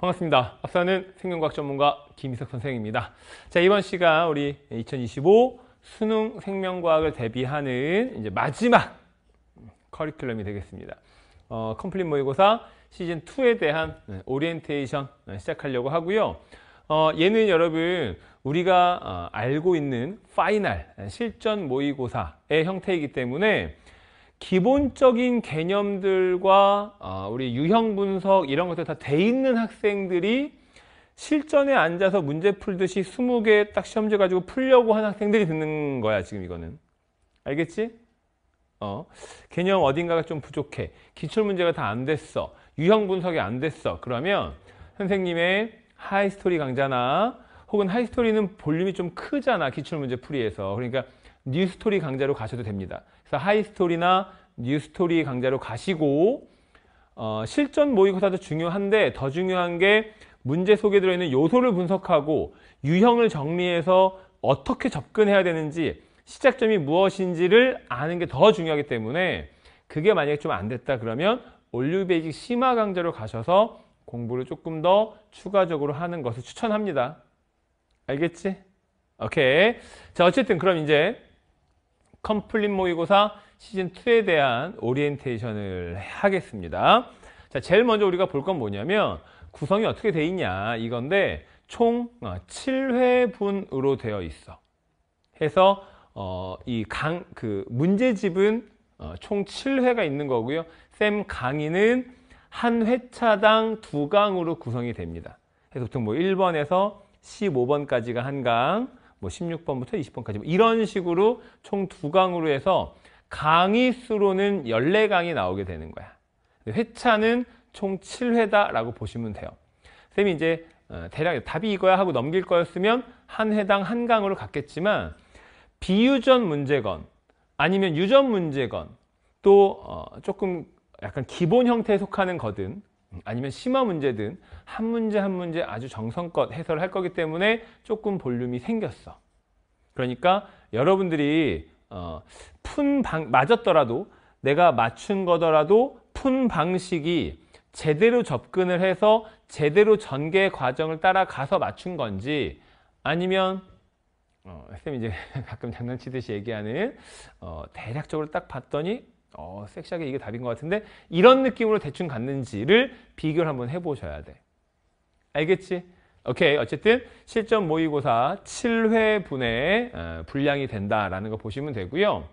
반갑습니다. 앞서는 생명과학 전문가 김희석 선생입니다. 자, 이번 시간 우리 2025 수능 생명과학을 대비하는 이제 마지막 커리큘럼이 되겠습니다. 어, 컴플릿 모의고사 시즌2에 대한 네. 오리엔테이션 시작하려고 하고요. 어, 얘는 여러분 우리가 어, 알고 있는 파이널 실전 모의고사의 형태이기 때문에 기본적인 개념들과 아, 우리 유형 분석 이런 것들 다 돼 있는 학생들이 실전에 앉아서 문제 풀듯이 20개 딱 시험지 가지고 풀려고 하는 학생들이 듣는 거야 지금 이거는 알겠지? 어 개념 어딘가가 좀 부족해 기출문제가 다 안 됐어 유형 분석이 안 됐어 그러면 선생님의 하이스토리 강좌나 혹은 하이스토리는 볼륨이 좀 크잖아 기출문제 풀이에서 그러니까 뉴스토리 강좌로 가셔도 됩니다. 그래서 하이스토리나 뉴스토리 강좌로 가시고 어, 실전 모의고사도 중요한데 더 중요한 게 문제 속에 들어있는 요소를 분석하고 유형을 정리해서 어떻게 접근해야 되는지 시작점이 무엇인지를 아는 게 더 중요하기 때문에 그게 만약에 좀 안 됐다 그러면 올류 베이직 심화 강좌로 가셔서 공부를 조금 더 추가적으로 하는 것을 추천합니다. 알겠지? 오케이. 자, 어쨌든 그럼 이제 컴플릿 모의고사 시즌2에 대한 오리엔테이션을 하겠습니다. 자, 제일 먼저 우리가 볼 건 뭐냐면 구성이 어떻게 돼 있냐 이건데 총 7회분으로 어, 되어 있어. 해서 어, 이 강 그 문제집은 어, 총 7회가 있는 거고요. 쌤 강의는 한 회차당 두 강으로 구성이 됩니다. 그래서 보통 뭐 1번에서 15번까지가 한 강, 뭐 16번부터 20번까지 뭐 이런 식으로 총 두 강으로 해서 강의 수로는 14강이 나오게 되는 거야. 회차는 총 7회다라고 보시면 돼요. 쌤이 이제 어, 대략 답이 이거야 하고 넘길 거였으면 한 회당 한 강으로 갔겠지만 비유전 문제건 아니면 유전 문제건 또 어, 조금 약간 기본 형태에 속하는 거든 아니면 심화 문제든 한 문제 한 문제 아주 정성껏 해설을 할 거기 때문에 조금 볼륨이 생겼어 그러니까 여러분들이 어, 푼 방, 맞았더라도 내가 맞춘 거더라도 푼 방식이 제대로 접근을 해서 제대로 전개 과정을 따라가서 맞춘 건지 아니면 어, 선생님 이제 가끔 장난치듯이 얘기하는 어, 대략적으로 딱 봤더니 어, 섹시하게 이게 답인 것 같은데 이런 느낌으로 대충 갔는지를 비교를 한번 해보셔야 돼. 알겠지? 오케이 어쨌든 실전 모의고사 7회분의 어, 분량이 된다라는 거 보시면 되고요.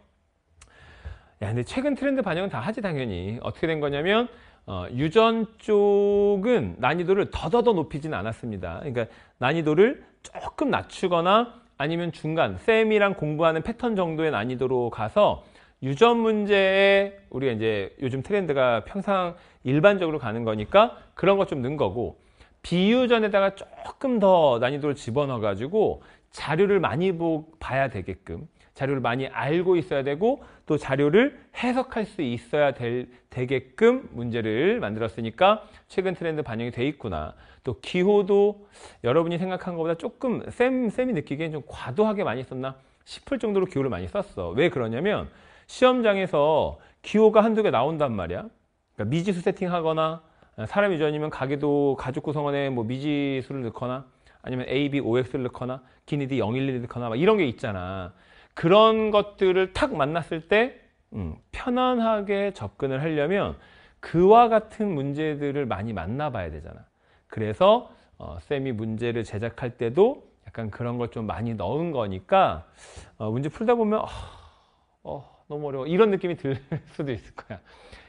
야 근데 최근 트렌드 반영은 다 하지 당연히 어떻게 된 거냐면 어, 유전 쪽은 난이도를 더더더 높이진 않았습니다. 그러니까 난이도를 조금 낮추거나 아니면 중간 쌤이랑 공부하는 패턴 정도의 난이도로 가서 유전 문제에 우리가 이제 요즘 트렌드가 평상 일반적으로 가는 거니까 그런 것 좀 넣은 거고 비유전에다가 조금 더 난이도를 집어넣어 가지고 자료를 많이 보, 봐야 되게끔 자료를 많이 알고 있어야 되고 또 자료를 해석할 수 있어야 될, 되게끔 문제를 만들었으니까 최근 트렌드 반영이 돼 있구나 또 기호도 여러분이 생각한 것보다 조금 쌤, 쌤이 느끼기엔 좀 과도하게 많이 썼나 싶을 정도로 기호를 많이 썼어 왜 그러냐면 시험장에서 기호가 한두 개 나온단 말이야 그러니까 미지수 세팅하거나 사람 주전이면 가게도 가족 구성원에 뭐 미지수를 넣거나 아니면 A, B, OX를 넣거나 기니디 011을 넣거나 막 이런 게 있잖아 그런 것들을 탁 만났을 때 음, 편안하게 접근을 하려면 그와 같은 문제들을 많이 만나 봐야 되잖아 그래서 어, 쌤이 문제를 제작할 때도 약간 그런 걸 좀 많이 넣은 거니까 어, 문제 풀다 보면 아, 어, 어, 너무 어려워 이런 느낌이 들 수도 있을 거야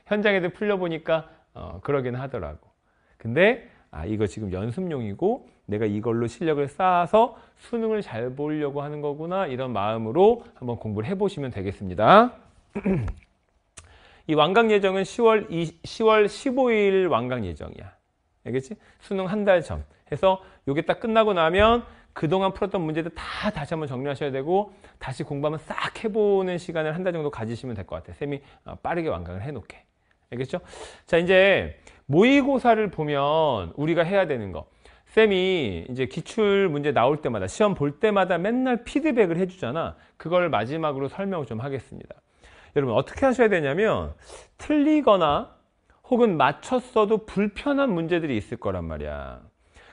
현장에도 풀려보니까 어, 그러긴 하더라고 근데 아 이거 지금 연습용이고 내가 이걸로 실력을 쌓아서 수능을 잘 보려고 하는 거구나 이런 마음으로 한번 공부를 해보시면 되겠습니다 이 완강 예정은 10월, 20, 10월 15일 완강 예정이야 알겠지? 수능 한 달전 해서 요게딱 끝나고 나면 그동안 풀었던 문제들 다 다시 한번 정리하셔야 되고 다시 공부하면 싹 해보는 시간을 한 달 정도 가지시면 될 것 같아요. 쌤이 어, 빠르게 완강을 해놓게. 알겠죠? 자 이제 모의고사를 보면 우리가 해야 되는 거 쌤이 이제 기출 문제 나올 때마다 시험 볼 때마다 맨날 피드백을 해주잖아 그걸 마지막으로 설명을 좀 하겠습니다 여러분 어떻게 하셔야 되냐면 틀리거나 혹은 맞췄어도 불편한 문제들이 있을 거란 말이야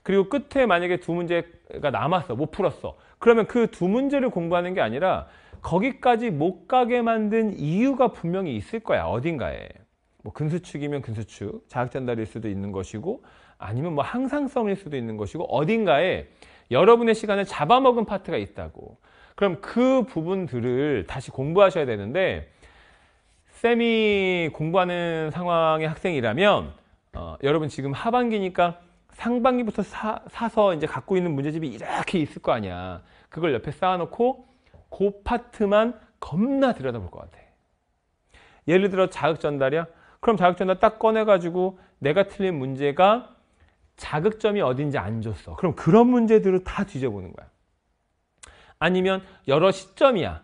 그리고 끝에 만약에 두 문제가 남았어 못 풀었어 그러면 그 두 문제를 공부하는 게 아니라 거기까지 못 가게 만든 이유가 분명히 있을 거야 어딘가에 뭐 근수축이면 근수축 자학전달일 수도 있는 것이고 아니면 뭐 항상성일 수도 있는 것이고 어딘가에 여러분의 시간을 잡아먹은 파트가 있다고 그럼 그 부분들을 다시 공부하셔야 되는데 쌤이 공부하는 상황의 학생이라면 어, 여러분 지금 하반기니까 상반기부터 사, 서 이제 갖고 있는 문제집이 이렇게 있을 거 아니야. 그걸 옆에 쌓아놓고 그 파트만 겁나 들여다볼 것 같아. 예를 들어 자극 전달이야. 그럼 자극 전달 딱 꺼내가지고 내가 틀린 문제가 자극점이 어딘지 안 줬어. 그럼 그런 문제들을 다 뒤져보는 거야. 아니면 여러 시점이야.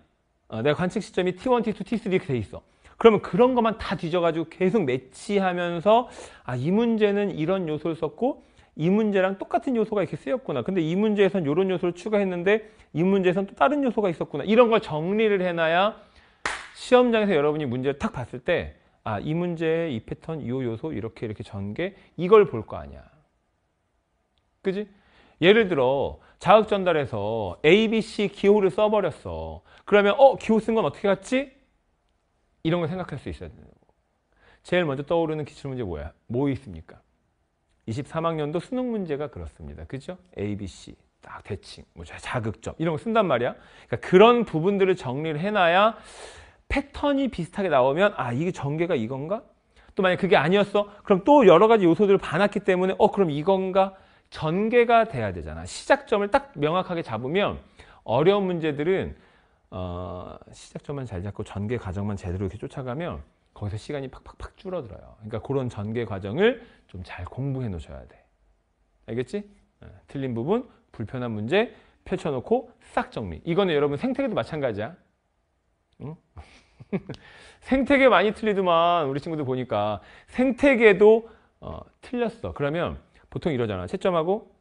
어, 내가 관측 시점이 T1, T2, T3 이렇게 돼 있어. 그러면 그런 것만 다 뒤져가지고 계속 매치하면서 아 이 문제는 이런 요소를 썼고 이 문제랑 똑같은 요소가 이렇게 쓰였구나. 근데 이 문제에선 이런 요소를 추가했는데 이 문제에선 또 다른 요소가 있었구나. 이런 걸 정리를 해놔야 시험장에서 여러분이 문제를 탁 봤을 때 아, 이 문제, 의이 패턴, 이 요소 이렇게 이렇게 전개 이걸 볼 거 아니야. 그지? 예를 들어 자극 전달에서 A, B, C 기호를 써버렸어. 그러면 어 기호 쓴 건 어떻게 갔지? 이런 걸 생각할 수 있어야 되는 거. 제일 먼저 떠오르는 기출문제 뭐야? 뭐 있습니까? 23학년도 수능 문제가 그렇습니다. 그죠? A, B, C 딱 대칭, 뭐 자극점 이런 거 쓴단 말이야. 그러니까 그런 부분들을 정리를 해놔야 패턴이 비슷하게 나오면 아 이게 전개가 이건가? 또 만약 그게 아니었어? 그럼 또 여러 가지 요소들을 봐놨기 때문에 어 그럼 이건가? 전개가 돼야 되잖아. 시작점을 딱 명확하게 잡으면 어려운 문제들은 어, 시작점만 잘 잡고 전개 과정만 제대로 이렇게 쫓아가면 거기서 시간이 팍팍팍 줄어들어요. 그러니까 그런 전개 과정을 좀 잘 공부해 놓으셔야 돼. 알겠지? 예, 틀린 부분, 불편한 문제 펼쳐놓고 싹 정리. 이거는 여러분 생태계도 마찬가지야. 응? 생태계 많이 틀리더만 우리 친구들 보니까 생태계도 어, 틀렸어. 그러면 보통 이러잖아. 채점하고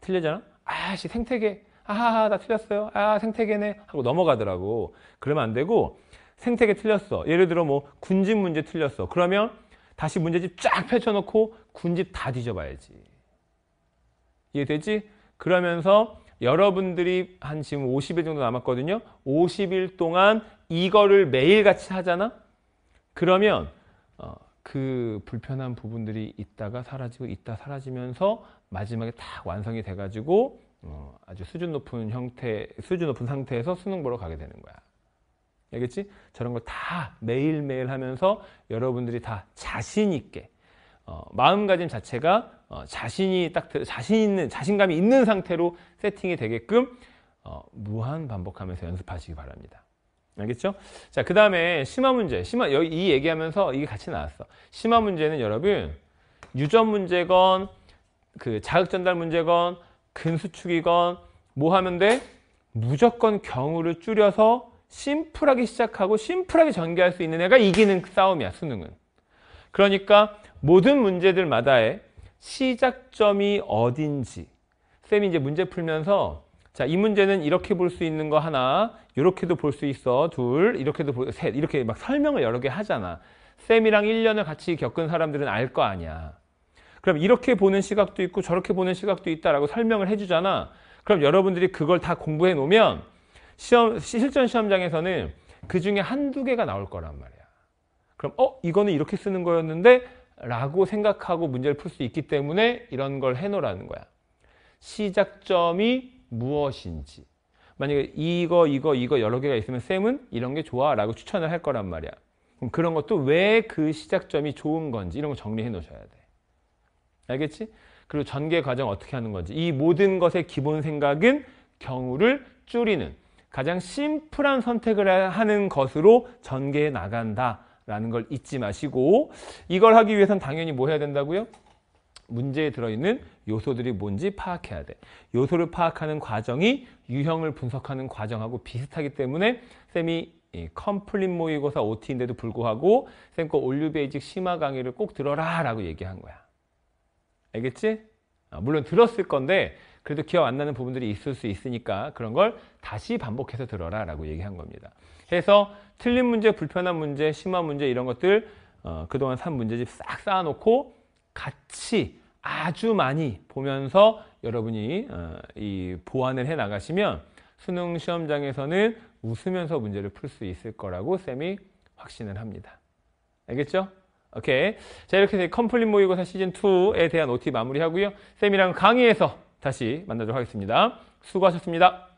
틀리잖아. 아씨 생태계 아하 하나 틀렸어요. 아 생태계네 하고 넘어가더라고. 그러면 안 되고 생태계 틀렸어. 예를 들어 뭐 군집 문제 틀렸어. 그러면 다시 문제집 쫙 펼쳐놓고 군집 다 뒤져봐야지. 이해되지? 그러면서 여러분들이 한 지금 50일 정도 남았거든요. 50일 동안 이거를 매일같이 하잖아? 그러면 어, 그 불편한 부분들이 있다가 사라지고 있다 사라지면서 마지막에 다 완성이 돼가지고 어, 아주 수준 높은 형태, 수준 높은 상태에서 수능 보러 가게 되는 거야. 알겠지? 저런 걸 다 매일매일 하면서 여러분들이 다 자신 있게 어, 마음가짐 자체가 어, 자신이 딱 자신 있는 자신감이 있는 상태로 세팅이 되게끔 어, 무한 반복하면서 연습하시기 바랍니다. 알겠죠? 자, 그 다음에 심화 문제. 심화, 이 얘기하면서 이게 같이 나왔어. 심화 문제는 여러분, 유전 문제건, 그 자극 전달 문제건, 근수축이건, 뭐 하면 돼? 무조건 경우를 줄여서 심플하게 시작하고 심플하게 전개할 수 있는 애가 이기는 그 싸움이야 수능은 그러니까 모든 문제들마다의 시작점이 어딘지 쌤이 이제 문제 풀면서 자 이 문제는 이렇게 볼 수 있는 거 하나 이렇게도 볼 수 있어 둘 이렇게도 볼, 셋 이렇게 막 설명을 여러 개 하잖아 쌤이랑 1년을 같이 겪은 사람들은 알 거 아니야 그럼 이렇게 보는 시각도 있고 저렇게 보는 시각도 있다라고 설명을 해주잖아 그럼 여러분들이 그걸 다 공부해 놓으면 시험 실전 시험장에서는 그 중에 한두 개가 나올 거란 말이야. 그럼 어 이거는 이렇게 쓰는 거였는데 라고 생각하고 문제를 풀 수 있기 때문에 이런 걸 해놓으라는 거야. 시작점이 무엇인지 만약에 이거 이거 이거 여러 개가 있으면 쌤은 이런 게 좋아 라고 추천을 할 거란 말이야. 그럼 그런 것도 왜 그 시작점이 좋은 건지 이런 거 정리해 놓으셔야 돼. 알겠지? 그리고 전개 과정 어떻게 하는 건지 이 모든 것의 기본 생각은 경우를 줄이는 가장 심플한 선택을 하는 것으로 전개해 나간다라는 걸 잊지 마시고 이걸 하기 위해선 당연히 뭐 해야 된다고요? 문제에 들어있는 요소들이 뭔지 파악해야 돼. 요소를 파악하는 과정이 유형을 분석하는 과정하고 비슷하기 때문에 쌤이 컴플릿 모의고사 OT인데도 불구하고 쌤거 올류 베이직 심화 강의를 꼭 들어라 라고 얘기한 거야. 알겠지? 아, 물론 들었을 건데 그래도 기억 안 나는 부분들이 있을 수 있으니까 그런 걸 다시 반복해서 들어라 라고 얘기한 겁니다. 해서 틀린 문제, 불편한 문제, 심한 문제 이런 것들 어, 그동안 산 문제집 싹 쌓아놓고 같이 아주 많이 보면서 여러분이 어, 이 보완을 해 나가시면 수능 시험장에서는 웃으면서 문제를 풀 수 있을 거라고 쌤이 확신을 합니다. 알겠죠? 오케이. 자, 이렇게 컴플릿 모의고사 시즌2에 대한 OT 마무리하고요. 쌤이랑 강의에서 다시 만나도록 하겠습니다. 수고하셨습니다.